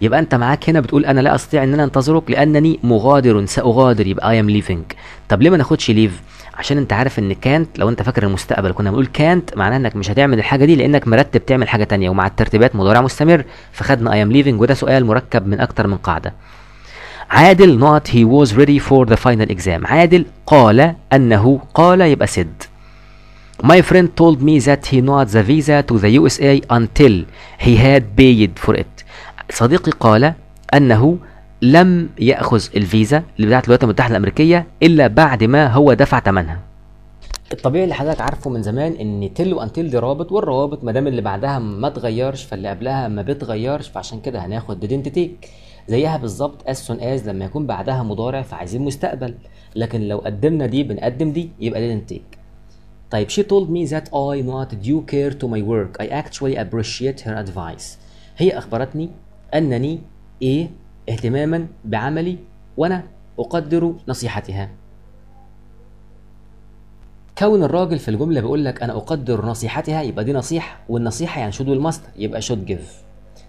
يبقى انت معاك هنا بتقول انا لا استطيع ان انا انتظرك لانني مغادر ساغادر يبقى I am leaving طب ليه ما ناخدش leave عشان انت عارف ان كانت لو انت فاكر المستقبل كنا بنقول كانت معناه انك مش هتعمل الحاجه دي لانك مرتب تعمل حاجه تانية ومع الترتيبات مضارع مستمر فخدنا اي ام ليفنج وده سؤال مركب من اكتر من قاعده عادل not he was ready for the final exam عادل قال انه قال يبقى سد My friend told me that he not the visa to the USA until he had paid for it صديقي قال انه لم ياخذ الفيزا اللي بتاعت الولايات المتحده الامريكيه الا بعد ما هو دفع ثمنها الطبيعي اللي حضرتك عارفه من زمان ان تل وانتل دي رابط والروابط ما دام اللي بعدها ما اتغيرش فاللي قبلها ما بتغيرش فعشان كده هناخد ديدنت تيك زيها بالظبط از سون از لما يكون بعدها مضارع فعايزين مستقبل لكن لو قدمنا دي بنقدم دي يبقى didn't تيك طيب she told me that I not due care to my work I actually appreciate her advice هي أخبرتني أنني إيه اهتماما بعملي وأنا أقدر نصيحتها كون الراجل في الجملة بيقول لك أنا أقدر نصيحتها يبقى دي نصيحة والنصيحة يعني شود والماستر يبقى شود جيف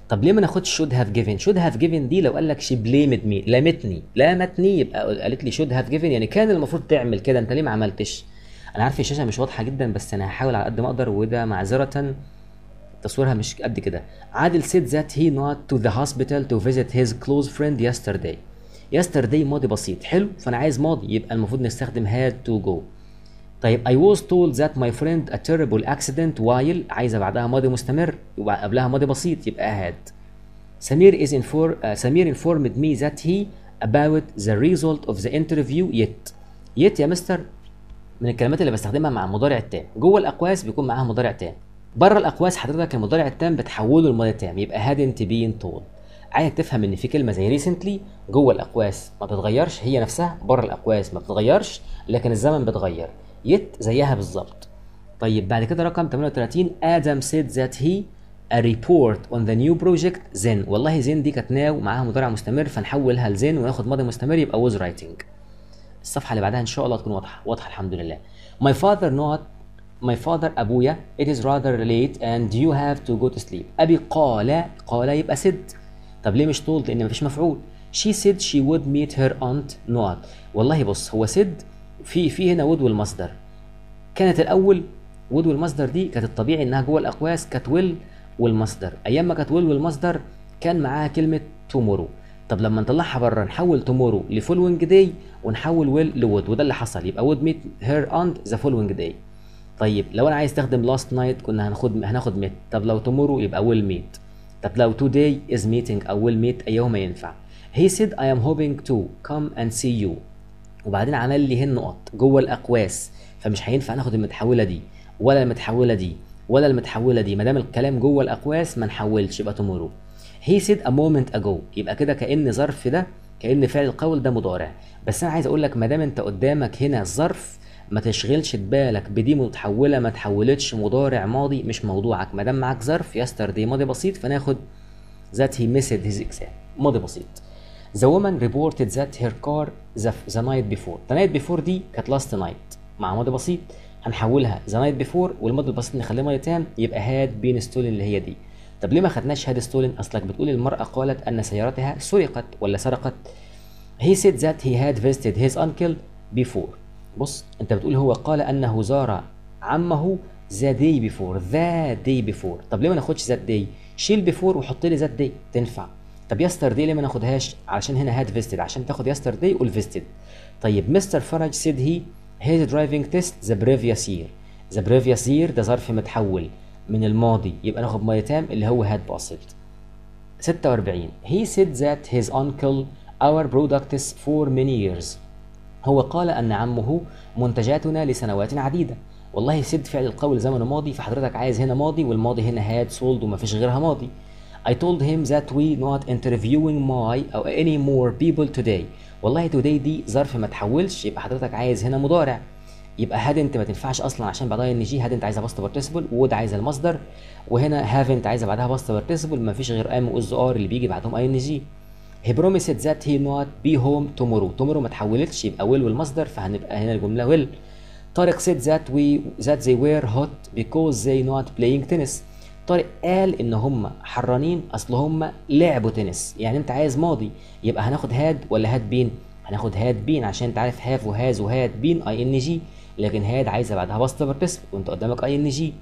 طب ليه ما ناخدش شود هاف جيفن شود هاف جيفن دي لو قال لك شي بليمد مي لامتني لامتني يبقى قالت لي شود هاف جيفن يعني كان المفروض تعمل كده انت ليه ما عملتش انا عارف الشاشه مش واضحه جدا بس انا هحاول على قد ما اقدر وده معذره تصويرها مش قد كده عادل said that he not to the hospital to visit his close friend yesterday yesterday ماضي بسيط حلو فانا عايز ماضي يبقى المفروض نستخدم had to go طيب I was told that my friend a terrible accident while عايزه بعدها ماضي مستمر يبقى قبلها ماضي بسيط يبقى had سمير is inform uh, آه، سمير informed me that he about the result of the interview yet yet يا مستر من الكلمات اللي بستخدمها مع المضارع التام جوه الاقواس بيكون معاها مضارع تام بره الاقواس حضرتك المضارع التام بتحوله لماضي تام يبقى hadn't بين told عايز تفهم ان في كلمه زي recently جوه الاقواس ما بتتغيرش هي نفسها بره الاقواس ما بتتغيرش لكن الزمن بيتغير يت زيها بالظبط طيب بعد كده رقم 38 ادم said that he a report on the new project زين والله زين دي كانت ناو معاها مضارع مستمر فنحولها لزين وناخد ماضي مستمر يبقى was writing الصفحه اللي بعدها ان شاء الله تكون واضحه واضحه الحمد لله my father not my father أبويا it is rather late and you have to go to sleep أبي قال قال يبقى سد طب ليه مش told لأن مفيش مفعول she said she would meet her aunt not والله بص هو سد في في هنا would والمصدر كانت الأول would والمصدر دي كانت الطبيعي إنها جوه الأقواس كانت will والمصدر أيام ما كانت will والمصدر كان معاها كلمة tomorrow طب لما نطلعها بره نحول tomorrow لفولوينج داي ونحول will لود وده اللي حصل يبقى would meet her aunt the following day طيب لو انا عايز استخدم لاست نايت كنا هناخد هناخد ميت طب لو تومورو يبقى ويل ميت طب لو داي از ميتنج او ويل ميت ايهما ينفع هي سيد اي ام هوبينج تو كم اند سي يو وبعدين عمل لي هالنقط جوه الاقواس فمش هينفع ناخد المتحوله دي ولا المتحوله دي ولا المتحوله دي ما دام الكلام جوه الاقواس ما نحولش يبقى تومورو هي سيد ا مومنت اجو يبقى كده كان ظرف ده كان فعل القول ده مضارع بس انا عايز اقول لك ما دام انت قدامك هنا ظرف ما تشغلش بالك بدي متحوله ما تحولتش مضارع ماضي مش موضوعك ما دام معاك ظرف يستر دي ماضي بسيط فناخد ذات هي missed his exam ماضي بسيط The woman reported that her car the, the night before the night before دي كانت last night مع ماضي بسيط هنحولها the night before والماضي البسيط نخليه ماضي تام يبقى هاد بين ستولن اللي هي دي طب ليه ما خدناش هاد ستولن اصلك بتقول المراه قالت ان سيارتها سرقت ولا سرقت he said that he had visited his uncle before بص انت بتقول هو قال انه زار عمه ذا داي بيفور ذا داي بيفور طب ليه ما ناخدش ذات داي شيل بيفور وحط لي ذات داي تنفع طب يستر داي ليه ما ناخدهاش علشان هنا هاد فيستد عشان تاخد يستر داي قول فيستد طيب مستر فرج سيد هي هيز درايفنج تيست ذا بريفيوس يير ذا بريفيوس يير ده ظرف متحول من الماضي يبقى ناخد ماي تام اللي هو هاد باصلت 46 هي سيد ذات هيز انكل اور برودكتس فور ميني ييرز هو قال أن عمه منتجاتنا لسنوات عديدة والله سد فعل القول زمن ماضي فحضرتك عايز هنا ماضي والماضي هنا هاد سولد وما فيش غيرها ماضي I told him that we not interviewing my or any more people today والله today دي ظرف ما تحولش يبقى حضرتك عايز هنا مضارع يبقى هاد انت ما تنفعش اصلا عشان بعدها ان جي هاد انت عايزها باست بارتيسيبل وود عايز المصدر وهنا هاف انت عايزها بعدها باست بارتيسيبل مفيش غير ام واز ار اللي بيجي بعدهم اي ان جي هي بروميسد ذات هي نوت بي هوم تومورو تومورو ما تحولتش يبقى ويل والمصدر فهنبقى هنا الجمله ويل طارق سيد ذات وي ذات زي وير هوت بيكوز زي نوت بلاينج تنس طارق قال ان هم حرانين اصل هم لعبوا تنس يعني انت عايز ماضي يبقى هناخد هاد ولا هاد بين هناخد هاد بين عشان انت عارف هاف وهاز وهاد بين اي ان جي لكن هاد عايزه بعدها باست بارتيسيبل وانت قدامك اي ان جي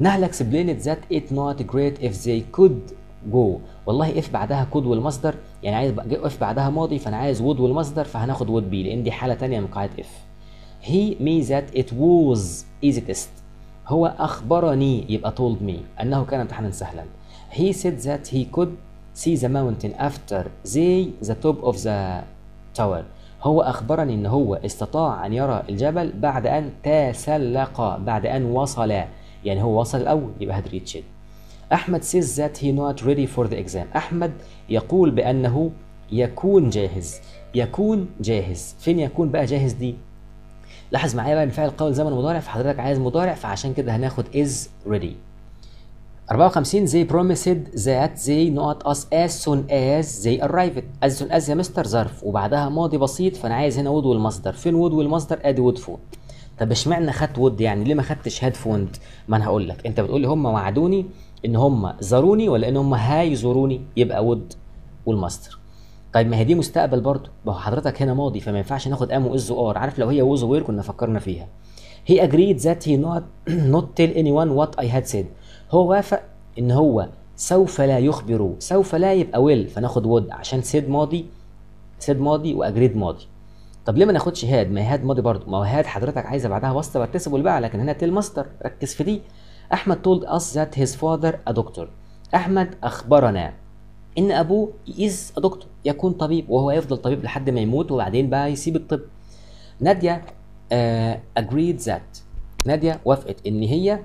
نهلك سبلينت ذات ات نوت جريت اف زي كود جو والله اف بعدها كود والمصدر يعني عايز اف بعدها ماضي فانا عايز وود والمصدر فهناخد وود بي لان دي حاله ثانيه من قاعده اف هي مي ذات ات ووز ايزي تيست هو اخبرني يبقى told me انه كان امتحانا سهلا he said that he could see the mountain after زي the top of the tower هو أخبرني إن هو استطاع أن يرى الجبل بعد أن تسلق بعد أن وصل يعني هو وصل الأول يبقى هاد ريتشد أحمد says that he not ready for the exam أحمد يقول بأنه يكون جاهز يكون جاهز فين يكون بقى جاهز دي لاحظ معايا بقى ان فعل قول زمن مضارع فحضرتك عايز مضارع فعشان كده هناخد is ready 54 they promised that they not us as soon as they arrived as soon as يا مستر ظرف وبعدها ماضي بسيط فانا عايز هنا وود والمصدر فين وود والمصدر ادي وود فون طب اشمعنى خدت وود يعني ليه ما خدتش هيدفوند ما انا هقول لك انت بتقول لي هم وعدوني ان هم زاروني ولا ان هم هاي زوروني يبقى ود والماستر طيب ما هي دي مستقبل برضه ما هو حضرتك هنا ماضي فما ينفعش ناخد ام واز وار عارف لو هي ووز وير كنا فكرنا فيها هي اجريد ذات هي نوت نوت تيل اني وان وات اي هاد سيد هو وافق ان هو سوف لا يخبر سوف لا يبقى ويل فناخد ود عشان سيد ماضي سيد ماضي واجريد ماضي طب ليه ما ناخدش هاد ما هاد ماضي برضه ما هو هاد حضرتك عايزه بعدها واسطه بتسبل بقى لكن هنا تيل ماستر ركز في دي احمد told us that his father a doctor أحمد أخبرنا إن أبوه is a doctor يكون طبيب وهو يفضل طبيب لحد ما يموت وبعدين بقى يسيب الطب نادية uh, agreed that نادية وافقت إن هي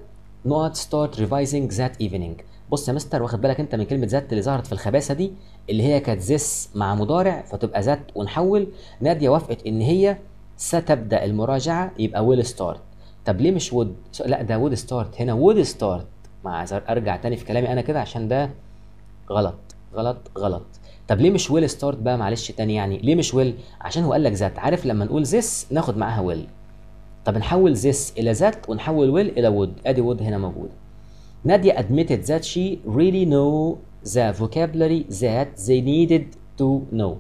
not start revising that evening بص يا مستر واخد بالك انت من كلمه ذات اللي ظهرت في الخباثه دي اللي هي كانت ذس مع مضارع فتبقى ذات ونحول ناديه وافقت ان هي ستبدا المراجعه يبقى ويل ستارت طب ليه مش وود لا ده وود ستارت هنا وود ستارت مع ارجع تاني في كلامي انا كده عشان ده غلط غلط غلط طب ليه مش ويل ستارت بقى معلش تاني يعني ليه مش ويل عشان هو قال لك ذات عارف لما نقول ذس ناخد معاها ويل طب نحول ذس الى ذات ونحول ويل الى وود ادي وود هنا موجوده نادية admitted that she really know the vocabulary that they needed to know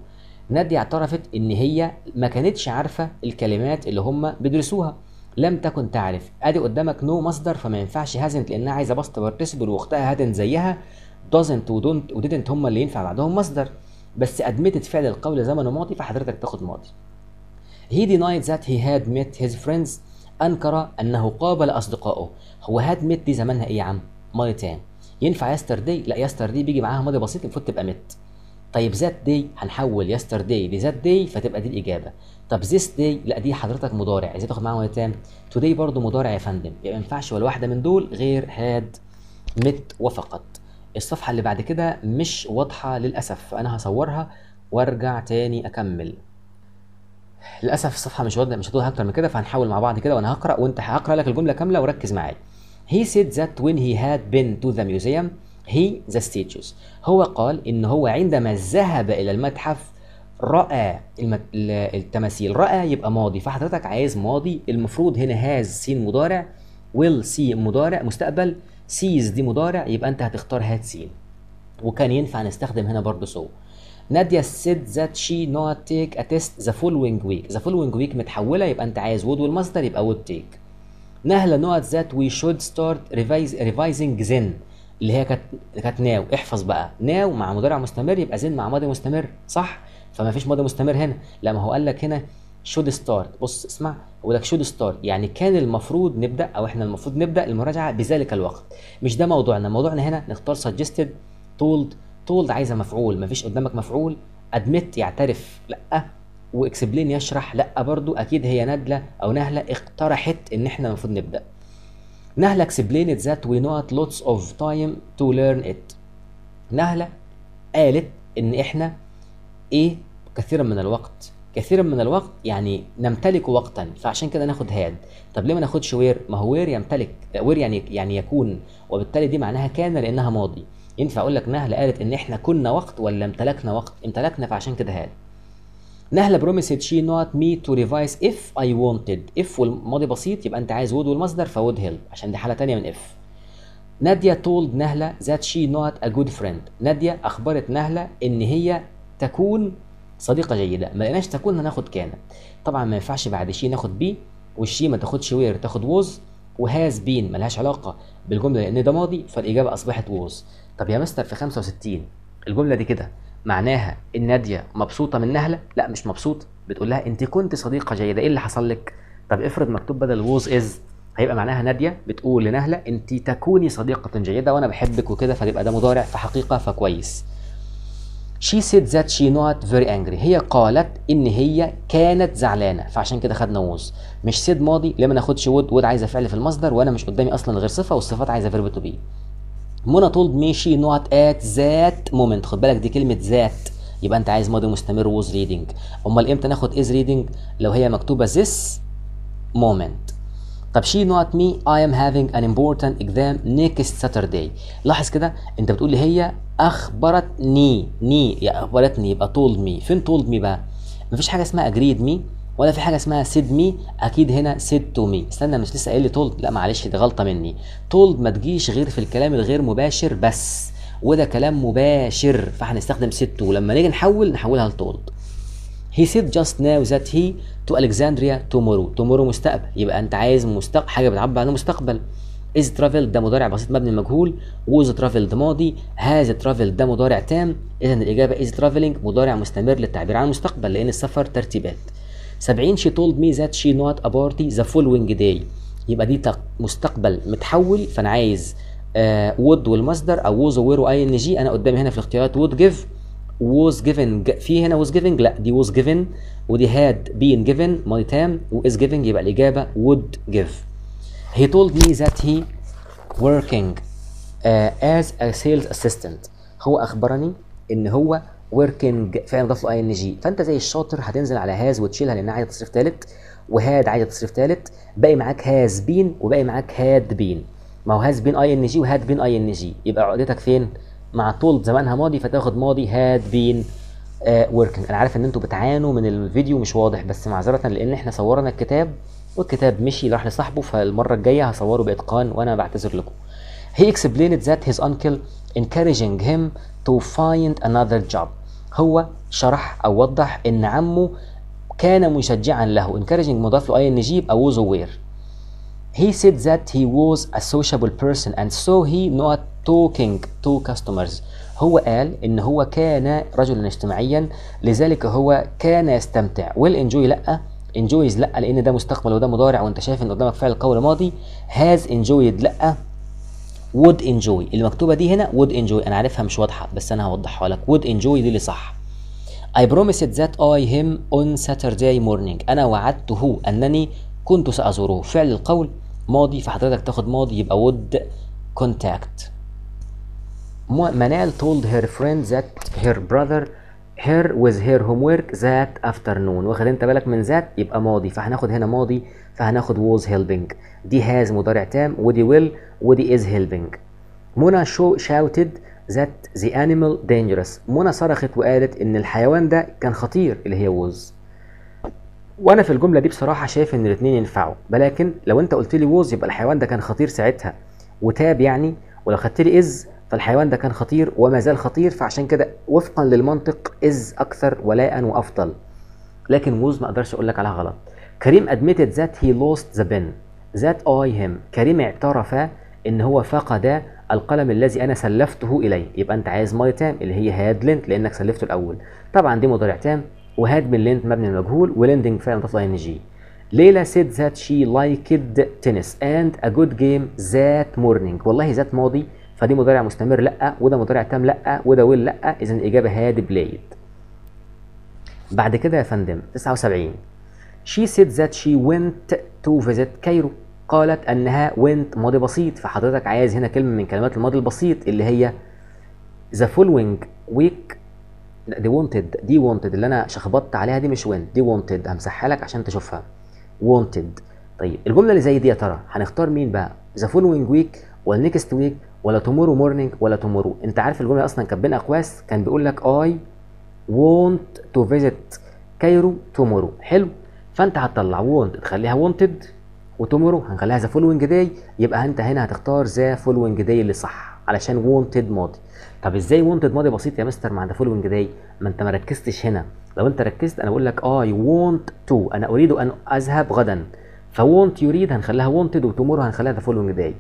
نادية اعترفت ان هي ما كانتش عارفة الكلمات اللي هم بيدرسوها لم تكن تعرف ادي قدامك نو مصدر فما ينفعش هازنت لانها عايزه باست بارتيسيبل واختها هادن زيها دوزنت ودونت وديدنت هما اللي ينفع بعدهم مصدر بس ادمتت فعل القول زمنه ماضي فحضرتك تاخد ماضي he denied that he had met his friends انكر انه قابل اصدقائه هو هاد ميت دي زمانها ايه يا عم ماضي تام ينفع يستر دي لا يستر دي بيجي معاها ماضي بسيط المفروض تبقى ميت طيب ذات داي هنحول يستر دي لذات داي فتبقى دي الاجابه طب ذيس داي لا دي حضرتك مضارع ازاي تاخد معاها ولا توداي برضه مضارع يا فندم يبقى يعني ما ينفعش ولا واحده من دول غير هاد مت وفقط الصفحه اللي بعد كده مش واضحه للاسف فانا هصورها وارجع تاني اكمل للاسف الصفحه مش واضحه مش هتوضح اكتر من كده فهنحاول مع بعض كده وانا هقرا وانت هقرا لك الجمله كامله وركز معايا He said that when he had been to the museum هي ذا ستيتشز هو قال ان هو عندما ذهب الى المتحف راى التماثيل راى يبقى ماضي فحضرتك عايز ماضي المفروض هنا هاز سين مضارع ويل سي مضارع مستقبل سيز دي مضارع يبقى انت هتختار هات سين وكان ينفع نستخدم هنا برضه سو ناديا said that she not take a test the following week the following week متحوله يبقى انت عايز would والمصدر يبقى would take نهله نوت ذات وي شود ستارت ريفايزنج revising then اللي هي كانت كانت ناو احفظ بقى ناو مع مضارع مستمر يبقى زين مع ماضي مستمر صح فما فيش ماضي مستمر هنا لا ما هو قال لك هنا شود ستارت بص اسمع هو لك شود ستارت يعني كان المفروض نبدا او احنا المفروض نبدا المراجعه بذلك الوقت مش ده موضوعنا موضوعنا هنا نختار سجستد تولد تولد عايزه مفعول ما فيش قدامك مفعول ادمت يعترف لا واكسبلين يشرح لا برضو اكيد هي نادله او نهله اقترحت ان احنا المفروض نبدا نهلا اكسبلينت ذات وي نوت لوتس اوف تايم تو ليرن ات نهلا قالت ان احنا ايه كثيرا من الوقت كثيرا من الوقت يعني نمتلك وقتا فعشان كده ناخد هاد طب ليه ما ناخدش وير ما هو وير يمتلك وير يعني يعني يكون وبالتالي دي معناها كان لانها ماضي ينفع اقول لك نهله قالت ان احنا كنا وقت ولا امتلكنا وقت امتلكنا فعشان كده هاد نهله بروميسد شي نوت مي تو ريفايز اف اي وونتد اف والماضي بسيط يبقى انت عايز وود والمصدر فود هيلب عشان دي حاله ثانيه من اف ناديه تولد نهله ذات شي نوت ا جود فريند ناديه اخبرت نهله ان هي تكون صديقه جيده ما لقيناش تكون هناخد كان طبعا ما ينفعش بعد شي ناخد بي والشي ما تاخدش وير تاخد ووز وهاز بين لهاش علاقه بالجمله لان ده ماضي فالاجابه اصبحت ووز طب يا مستر في 65 الجمله دي كده معناها ان ناديه مبسوطه من نهله لا مش مبسوطه بتقول لها انت كنت صديقه جيده ايه اللي حصل لك طب افرض مكتوب بدل ووز از هيبقى معناها ناديه بتقول لنهله انت تكوني صديقه جيده وانا بحبك وكده فيبقى ده مضارع في حقيقه فكويس She said that she not very angry. هي قالت إن هي كانت زعلانة فعشان كده خدنا ووز. مش سيد ماضي ليه ما ناخدش would؟ وود وود عايزه فعل في المصدر وأنا مش قدامي أصلا غير صفة والصفات عايزة فيرب تو بي منى told me she not at that moment خد بالك دي كلمه ذات يبقى انت عايز ماضي مستمر ووز ريدنج امال امتى ناخد از ريدنج لو هي مكتوبه this moment طب she not me I am having an important exam next Saturday لاحظ كده انت بتقول لي هي اخبرتني ني يا اخبرتني يبقى told me فين told me بقى مفيش حاجه اسمها agreed me ولا في حاجه اسمها سيد مي اكيد هنا سيد تو مي استنى مش لسه قايل لي تولد لا معلش دي غلطه مني تولد ما تجيش غير في الكلام الغير مباشر بس وده كلام مباشر فهنستخدم سيد تو لما نيجي نحول نحولها لتولد هي سيد جاست ناو ذات هي تو الكساندريا تومورو تومورو مستقبل يبقى انت عايز مستقبل حاجه بتعبر عن المستقبل از ترافل ده مضارع بسيط مبني مجهول ووز ترافل ده ماضي هاز ترافل ده مضارع تام اذا الاجابه از ترافلنج مضارع مستمر للتعبير عن المستقبل لان السفر ترتيبات 70 she told me that she not about the following day يبقى دي مستقبل متحول فانا عايز آه would والمصدر او was وwere واي ان جي انا قدامي هنا في الاختيارات would give was given في هنا was giving لا دي was given ودي had been given money time و is giving يبقى الاجابه would give he told me that he working uh, as a sales assistant هو اخبرني ان هو وركينج فعلا ضاف له اي ان جي فانت زي الشاطر هتنزل على هاز وتشيلها لانها عايزه تصريف ثالث وهاد عايزه تصريف ثالث باقي معاك هاز بين وباقي معاك هاد بين ما هو هاز بين اي ان جي وهاد بين اي ان جي يبقى عقدتك فين؟ مع طول زمانها ماضي فتاخد ماضي هاد بين آه، وركينج انا عارف ان انتوا بتعانوا من الفيديو مش واضح بس معذره لان احنا صورنا الكتاب والكتاب مشي راح لصاحبه فالمره الجايه هصوره باتقان وانا بعتذر لكم He explained that his uncle encouraging him to find another job هو شرح أو وضح إن عمه كان مشجعا له encouraging مضاف له اي جي يبقى was aware he said that he was a sociable person and so he not talking to customers هو قال ان هو كان رجلا اجتماعيا لذلك هو كان يستمتع will enjoy لا انجويز لا لان ده مستقبل وده مضارع وانت شايف ان قدامك فعل قول ماضي هاز انجويد لا would enjoy المكتوبه دي هنا would enjoy انا عارفها مش واضحه بس انا هوضحها لك would enjoy دي اللي صح I promised that I him on Saturday morning أنا وعدته أنني كنت سأزوره فعل القول ماضي فحضرتك تاخد ماضي يبقى would contact منال told her friend that her brother her with her homework that afternoon واخد انت بالك من ذات يبقى ماضي فهناخد هنا ماضي فهناخد was helping دي has مضارع تام ودي will ودي از هيلبنج منى شو شاوتد ذات ذا انيمال دينجرس منى صرخت وقالت ان الحيوان ده كان خطير اللي هي ووز وانا في الجمله دي بصراحه شايف ان الاثنين ينفعوا ولكن لو انت قلت لي ووز يبقى الحيوان ده كان خطير ساعتها وتاب يعني ولو خدت لي از فالحيوان ده كان خطير وما زال خطير فعشان كده وفقا للمنطق از اكثر ولاء وافضل لكن ووز ما اقدرش اقول لك عليها غلط كريم ادميتد ذات هي لوست ذا بن ذات اي هيم كريم اعترف ان هو فقد القلم الذي انا سلفته اليه يبقى انت عايز ماي تام اللي هي هاد لينت لانك سلفته الاول طبعا دي مضارع تام وهاد من لينت مبني للمجهول وليندنج فعل تطلع ان جي ليلى سيد ذات شي لايكد تنس اند ا جود جيم ذات مورنينج والله ذات ماضي فدي مضارع مستمر لا وده مضارع تام لا وده ويل لا اذا الاجابه هاد بلايد بعد كده يا فندم 79 she said that she went to visit كايرو قالت انها went ماضي بسيط فحضرتك عايز هنا كلمه من كلمات الماضي البسيط اللي هي the following week دي wanted دي wanted اللي انا شخبطت عليها دي مش went دي wanted همسحها لك عشان تشوفها wanted طيب الجمله اللي زي دي يا ترى هنختار مين بقى the following week ولا next week ولا tomorrow morning ولا tomorrow انت عارف الجمله اصلا كانت بين اقواس كان بيقول لك I want to visit كايرو tomorrow حلو فانت هتطلع want تخليها wanted وتومورو هنخليها ذا فولوينج داي يبقى انت هنا هتختار ذا فولوينج داي اللي صح علشان وونتد ماضي طب ازاي وونتد ماضي بسيط يا مستر مع ذا فولوينج داي ما انت ما ركزتش هنا لو انت ركزت انا بقول لك اي وونت تو انا اريد ان اذهب غدا فوونت يريد هنخليها وونتد وتومورو هنخليها ذا فولوينج داي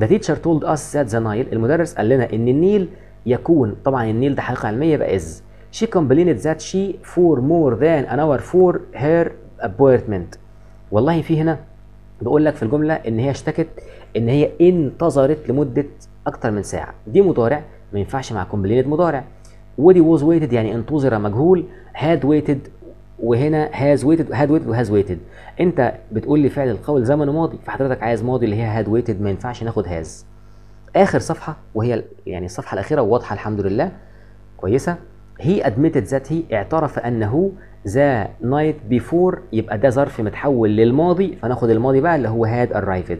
ذا تيتشر تولد اس ذات ذا نايل المدرس قال لنا ان النيل يكون طبعا النيل ده حقيقه علميه يبقى از شي كومبلينت ذات شي فور مور ذان ان اور فور هير ابويرتمنت والله في هنا بيقول لك في الجمله ان هي اشتكت ان هي انتظرت لمده اكتر من ساعه دي مضارع ما ينفعش مع كومبلينت مضارع ودي ووز ويتد يعني انتظر مجهول هاد ويتد وهنا هاز ويتد هاد ويتد وهاز ويتد انت بتقول لي فعل القول زمن ماضي فحضرتك عايز ماضي اللي هي هاد ويتد ما ينفعش ناخد هاز اخر صفحه وهي يعني الصفحه الاخيره واضحه الحمد لله كويسه هي admitted that هي اعترف أنه ذا نايت بيفور يبقى ده ظرف متحول للماضي فناخد الماضي بقى اللي هو هاد ارايفد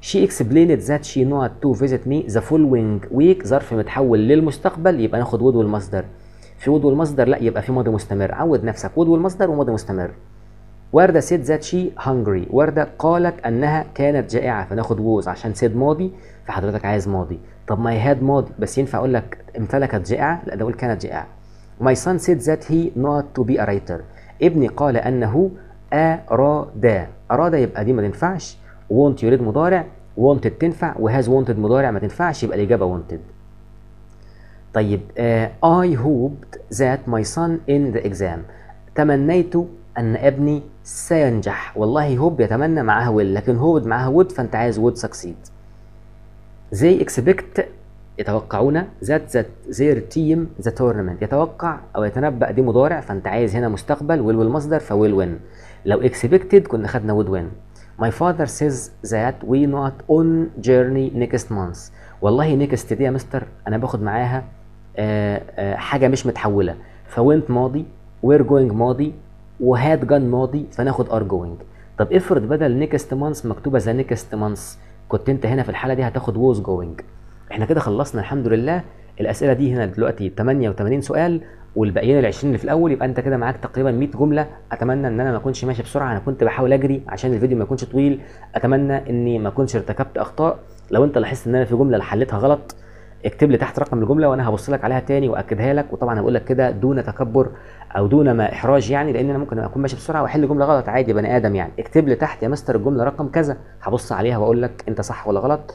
شي اكسبلينت ذات شي نوت تو فيزيت مي ذا فولوينج ويك ظرف متحول للمستقبل يبقى ناخد ود والمصدر في ود والمصدر لا يبقى في ماضي مستمر عود نفسك ود والمصدر وماضي مستمر وردة سيد ذات شي هانجري وردة قالت أنها كانت جائعة فناخد ووز عشان سيد ماضي فحضرتك عايز ماضي طب ما هي هاد ماضي بس ينفع أقول لك امتلكت جائعة لا ده أقول كانت جائعة My son said that he not to be a writer. ابني قال أنه أراد أراد يبقى دي ما تنفعش want يريد مضارع wanted تنفع وهاز wanted مضارع ما تنفعش يبقى الإجابة wanted. طيب uh, I hoped that my son in the exam. تمنيت أن ابني سينجح. والله هوب يتمنى معاه will لكن هوب معاه would فأنت عايز would succeed. They expect يتوقعون ذات ذات زير تيم ذا تورنمنت يتوقع او يتنبأ دي مضارع فانت عايز هنا مستقبل ويل والمصدر فويل وين لو اكسبكتد كنا خدنا وود وين ماي فادر سيز ذات وي نوت اون جيرني نيكست مانث والله نيكست دي يا مستر انا باخد معاها آآ آه، آآ آه، حاجة مش متحولة فوينت ماضي وير جوينج ماضي وهاد جان ماضي فناخد ار جوينج طب افرض بدل نيكست مانث مكتوبه ذا نيكست مانث كنت انت هنا في الحاله دي هتاخد ووز جوينج احنا كده خلصنا الحمد لله الاسئله دي هنا دلوقتي 88 سؤال والباقيين ال 20 اللي في الاول يبقى انت كده معاك تقريبا 100 جمله اتمنى ان انا ما اكونش ماشي بسرعه انا كنت بحاول اجري عشان الفيديو ما يكونش طويل اتمنى اني ما اكونش ارتكبت اخطاء لو انت لاحظت ان انا في جمله حليتها غلط اكتب لي تحت رقم الجمله وانا هبص لك عليها تاني واكدها لك وطبعا هقول لك كده دون تكبر او دون ما احراج يعني لان انا ممكن اكون ماشي بسرعه واحل جمله غلط عادي بني ادم يعني اكتب لي تحت يا مستر الجمله رقم كذا هبص عليها واقول لك انت صح ولا غلط